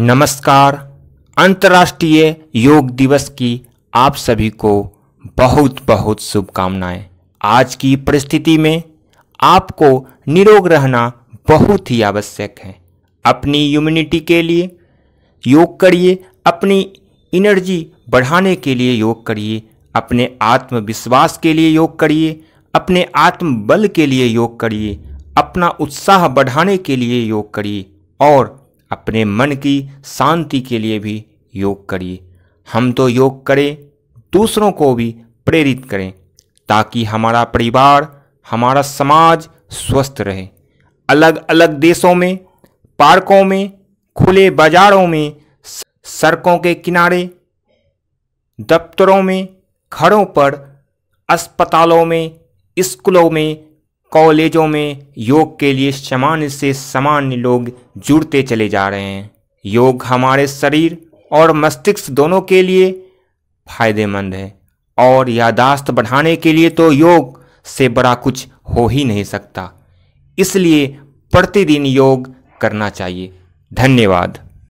नमस्कार अंतर्राष्ट्रीय योग दिवस की आप सभी को बहुत बहुत शुभकामनाएं आज की परिस्थिति में आपको निरोग रहना बहुत ही आवश्यक है अपनी इम्यूनिटी के लिए योग करिए अपनी एनर्जी बढ़ाने के लिए योग करिए अपने आत्मविश्वास के लिए योग करिए अपने आत्मबल के लिए योग करिए अपना उत्साह बढ़ाने के लिए योग करिए और अपने मन की शांति के लिए भी योग करिए हम तो योग करें दूसरों को भी प्रेरित करें ताकि हमारा परिवार हमारा समाज स्वस्थ रहे अलग अलग देशों में पार्कों में खुले बाजारों में सड़कों के किनारे दफ्तरों में घरों पर अस्पतालों में स्कूलों में कॉलेजों में योग के लिए सामान्य से सामान्य लोग जुड़ते चले जा रहे हैं योग हमारे शरीर और मस्तिष्क दोनों के लिए फायदेमंद है और यादाश्त बढ़ाने के लिए तो योग से बड़ा कुछ हो ही नहीं सकता इसलिए प्रतिदिन योग करना चाहिए धन्यवाद